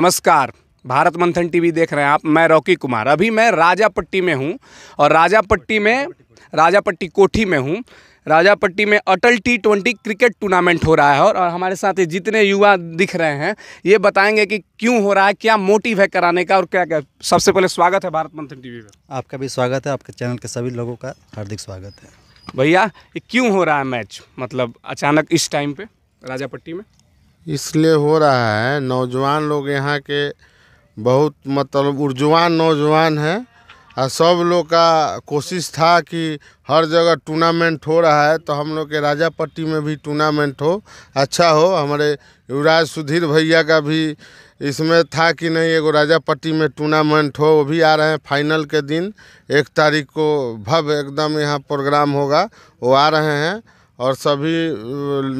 नमस्कार भारत मंथन टीवी देख रहे हैं आप मैं रॉकी कुमार अभी मैं राजापट्टी में हूँ और राजापट्टी में राजापट्टी कोठी में हूँ राजापट्टी में Atal T twenty cricket tournament हो रहा है और, और हमारे साथ जितने युवा दिख रहे हैं ये बताएंगे कि क्यों हो रहा है क्या मोटिव है कराने का और क्या क्या सबसे पहले स्वागत है भारत मंथन टी में आपका भी स्वागत है आपके चैनल के सभी लोगों का हार्दिक स्वागत है भैया क्यों हो रहा है मैच मतलब अचानक इस टाइम पे राजापट्टी में इसलिए हो रहा है नौजवान लोग यहाँ के बहुत मतलब उर्जवान नौजवान है और सब लोग का कोशिश था कि हर जगह टूर्नामेंट हो रहा है तो हम लोग के राजा पट्टी में भी टूर्नामेंट हो अच्छा हो हमारे युवराज सुधीर भैया का भी इसमें था कि नहीं एगो राजा पट्टी में टूर्नामेंट हो वो भी आ रहे हैं फाइनल के दिन एक तारीख को भव्य एकदम यहाँ प्रोग्राम होगा वो आ रहे हैं और सभी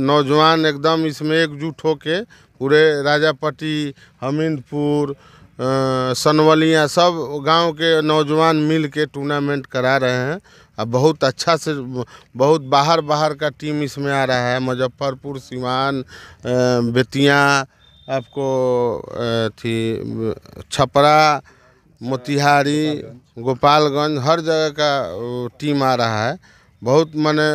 नौजवान एकदम इसमें एकजुट होके पूरे राजापट्टी हमिंदपुर सनवलियाँ सब गांव के नौजवान मिल के टूर्नामेंट करा रहे हैं और बहुत अच्छा से बहुत बाहर बाहर का टीम इसमें आ रहा है मुजफ्फरपुर सिवान बेतिया आपको थी छपरा मोतिहारी गोपालगंज हर जगह का टीम आ रहा है बहुत मैंने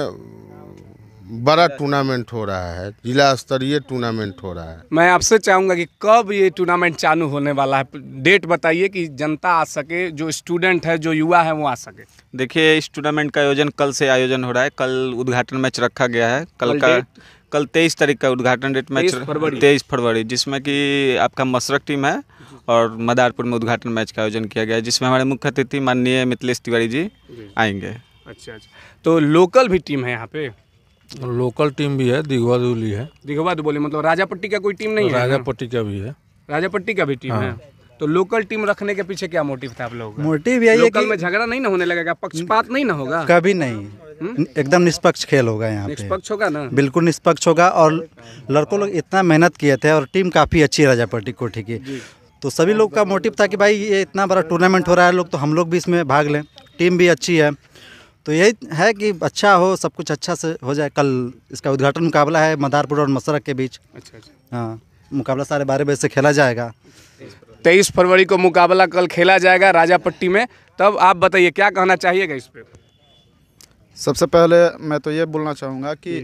बड़ा टूर्नामेंट हो रहा है जिला स्तरीय टूर्नामेंट हो रहा है मैं आपसे चाहूँगा कि कब ये टूर्नामेंट चालू होने वाला है डेट बताइए कि जनता आ सके जो स्टूडेंट है जो युवा है वो आ सके देखिए इस टूर्नामेंट का आयोजन कल से आयोजन हो रहा है कल उद्घाटन मैच रखा गया है कल का कल तेईस तारीख का उद्घाटन डेट मैच तेईस फरवरी जिसमें कि आपका मशरक टीम है और मदारपुर में उद्घाटन मैच का आयोजन किया गया है जिसमें हमारे मुख्य अतिथि माननीय मिथिलेश तिवारी जी आएंगे अच्छा अच्छा तो लोकल भी टीम है यहाँ पे लोकल टीम भी है दिघवा दुबली है दिघवा दुबोली मतलब पट्टी का कोई टीम नहीं है पट्टी का भी है पट्टी का भी टीम हाँ। है तो लोकल टीम रखने के पीछे क्या मोटिव था आप लोगों का मोटिव यही है कि में झगड़ा नहीं ना होने लगेगा पक्षपात नहीं ना होगा कभी नहीं हम्म? एकदम निष्पक्ष खेल होगा यहाँ निष्पक्ष होगा ना बिल्कुल निष्पक्ष होगा और लड़कों लोग इतना मेहनत किए थे और टीम काफ़ी अच्छी राजा पट्टी को ठीक है तो सभी लोग का मोटिव था कि भाई ये इतना बड़ा टूर्नामेंट हो रहा है लोग तो हम लोग भी इसमें भाग लें टीम भी अच्छी है तो यही है कि अच्छा हो सब कुछ अच्छा से हो जाए कल इसका उद्घाटन मुकाबला है मदारपुर और मसरक के बीच अच्छा अच्छा हाँ मुकाबला साढ़े बारह बजे से खेला जाएगा तेईस फरवरी को मुकाबला कल खेला जाएगा राजापट्टी में तब आप बताइए क्या कहना चाहिएगा इस पर सबसे पहले मैं तो ये बोलना चाहूँगा कि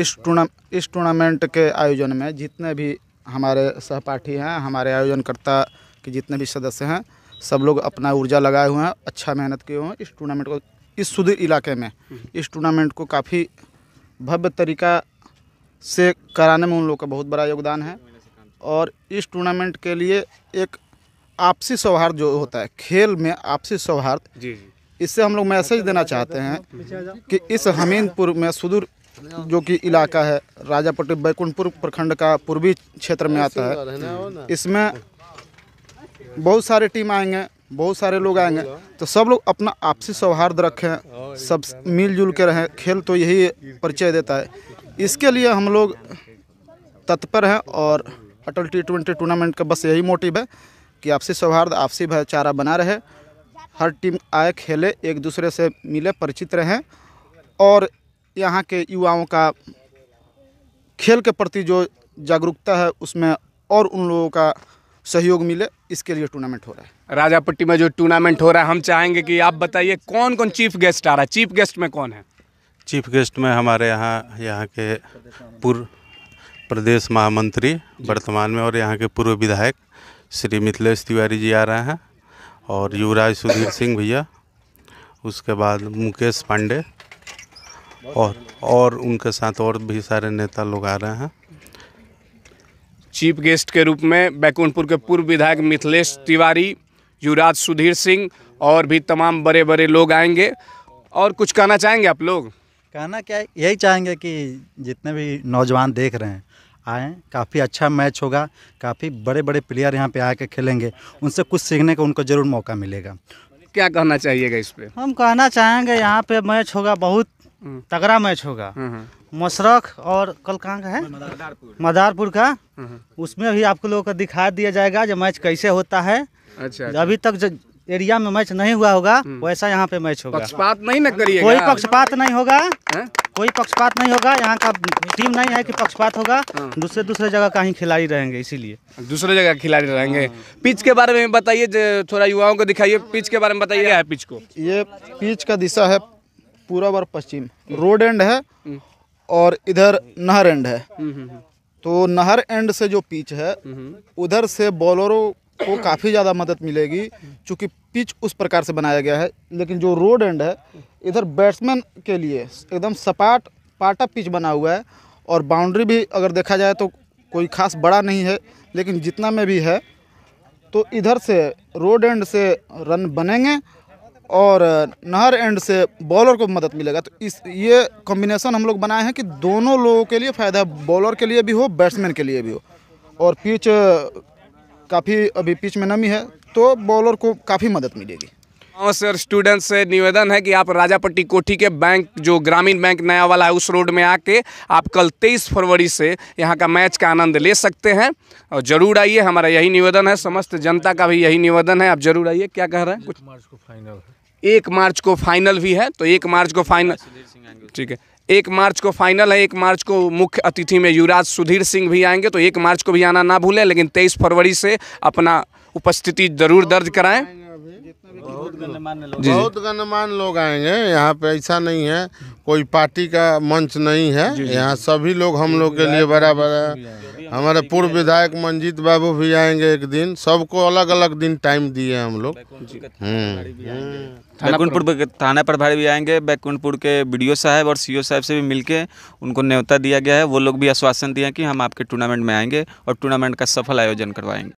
इस टूर्ना इस टूर्नामेंट के आयोजन में जितने भी हमारे सहपाठी हैं हमारे आयोजनकर्ता के जितने भी सदस्य हैं सब लोग अपना ऊर्जा लगाए हुए हैं अच्छा मेहनत किए हुए हैं इस टूर्नामेंट को इस सुदूर इलाके में इस टूर्नामेंट को काफ़ी भव्य तरीका से कराने में उन लोग का बहुत बड़ा योगदान है और इस टूर्नामेंट के लिए एक आपसी सौहार्द जो होता है खेल में आपसी सौहार्द इससे हम लोग मैसेज देना चाहते हैं कि इस हमीनपुर में सुदूर जो कि इलाका है राजापट्टी बैकुंठपुर प्रखंड का पूर्वी क्षेत्र में आता है इसमें बहुत सारे टीम आएंगे बहुत सारे लोग आएंगे तो सब लोग अपना आपसी सौहार्द रखें सब मिलजुल के रहें खेल तो यही परिचय देता है इसके लिए हम लोग तत्पर हैं और अटल टी ट्वेंटी टूर्नामेंट का बस यही मोटिव है कि आपसी सौहार्द आपसी भाईचारा बना रहे हर टीम आए खेले एक दूसरे से मिले परिचित रहें और यहाँ के युवाओं का खेल के प्रति जो जागरूकता है उसमें और उन लोगों का सहयोग मिले इसके लिए टूर्नामेंट हो रहा है राजापट्टी में जो टूर्नामेंट हो रहा है हम चाहेंगे कि आप बताइए कौन कौन चीफ गेस्ट आ रहा है चीफ गेस्ट में कौन है चीफ गेस्ट में हमारे यहाँ यहाँ के पूर्व प्रदेश महामंत्री वर्तमान में और यहाँ के पूर्व विधायक श्री मिथिलेश तिवारी जी आ रहे हैं और युवराज सुधीर सिंह भैया उसके बाद मुकेश पांडे और और उनके साथ और भी सारे नेता लोग आ रहे हैं चीफ गेस्ट के रूप में बैकुंठपुर के पूर्व विधायक मिथिलेश तिवारी युवराज सुधीर सिंह और भी तमाम बड़े बड़े लोग आएंगे और कुछ कहना चाहेंगे आप लोग कहना क्या यही चाहेंगे कि जितने भी नौजवान देख रहे हैं आएँ काफ़ी अच्छा मैच होगा काफ़ी बड़े बड़े प्लेयर यहाँ पे आके खेलेंगे उनसे कुछ सीखने का उनको ज़रूर मौका मिलेगा क्या कहना चाहिएगा इस पे हम कहना चाहेंगे यहाँ पे मैच होगा बहुत हम्म। तगड़ा मैच होगा हम्म, हम्म। मशरख और कल कहाँ का है मदारपुर का उसमें भी आपको लोगों को दिखा दिया जाएगा जो मैच कैसे होता है अच्छा, अभी अच्छा। तक जो एरिया में मैच नहीं हुआ होगा वैसा यहाँ पे मैच होगा पक्षपात नहीं ना करिए कोई पक्षपात नहीं होगा है? कोई पक्षपात नहीं होगा यहाँ का टीम नहीं है कि हाँ। पक्षपात होगा हाँ। दूसरे दूसरे जगह का ही खिलाड़ी रहेंगे इसीलिए दूसरे जगह खिलाड़ी रहेंगे हाँ। पिच के बारे में बताइए थोड़ा युवाओं को दिखाइए पिच के बारे में बताइए क्या है पिच को ये पिच का दिशा है पूरा और पश्चिम रोड एंड है हम्म। और इधर नहर एंड है हम्म, हम्म, तो नहर एंड से जो पिच है उधर से बॉलरों को काफ़ी ज़्यादा मदद मिलेगी चूँकि पिच उस प्रकार से बनाया गया है लेकिन जो रोड एंड है इधर बैट्समैन के लिए एकदम सपाट पाटा पिच बना हुआ है और बाउंड्री भी अगर देखा जाए तो कोई खास बड़ा नहीं है लेकिन जितना में भी है तो इधर से रोड एंड से रन बनेंगे और नहर एंड से बॉलर को मदद मिलेगा तो इस ये कॉम्बिनेशन हम लोग बनाए हैं कि दोनों लोगों के लिए फ़ायदा बॉलर के लिए भी हो बैट्समैन के लिए भी हो और पिच काफ़ी अभी पिच में नमी है तो बॉलर को काफ़ी मदद मिलेगी हाँ सर स्टूडेंट से निवेदन है कि आप राजापट्टी कोठी के बैंक जो ग्रामीण बैंक नया वाला है उस रोड में आके आप कल 23 फरवरी से यहाँ का मैच का आनंद ले सकते हैं और ज़रूर आइए हमारा यही निवेदन है समस्त जनता का भी यही निवेदन है आप जरूर आइए क्या कह रहे हैं कुछ मार्च को फाइनल है एक मार्च को फाइनल भी है तो एक मार्च को फाइनल ठीक है एक मार्च को फाइनल है एक मार्च को मुख्य अतिथि में युवराज सुधीर सिंह भी आएंगे तो एक मार्च को भी आना ना भूलें लेकिन तेईस फरवरी से अपना उपस्थिति जरूर दर्ज कराएं बहुत गणमान्य लोग आएंगे यहाँ पे ऐसा नहीं है कोई पार्टी का मंच नहीं है यहाँ सभी लोग हम लोग के लिए बराबर हमारे पूर्व विधायक मंजीत बाबू भी आएंगे एक दिन सबको अलग अलग दिन टाइम दिए हम लोग बैकुंठपुर हम्म। थाना प्रभारी हम्म। भी आएंगे बैकुंठपुर के बी साहब और सी e साहब से भी मिलके उनको न्योता दिया गया है वो लोग भी आश्वासन दिया कि हम आपके टूर्नामेंट में आएंगे और टूर्नामेंट का सफल आयोजन करवाएंगे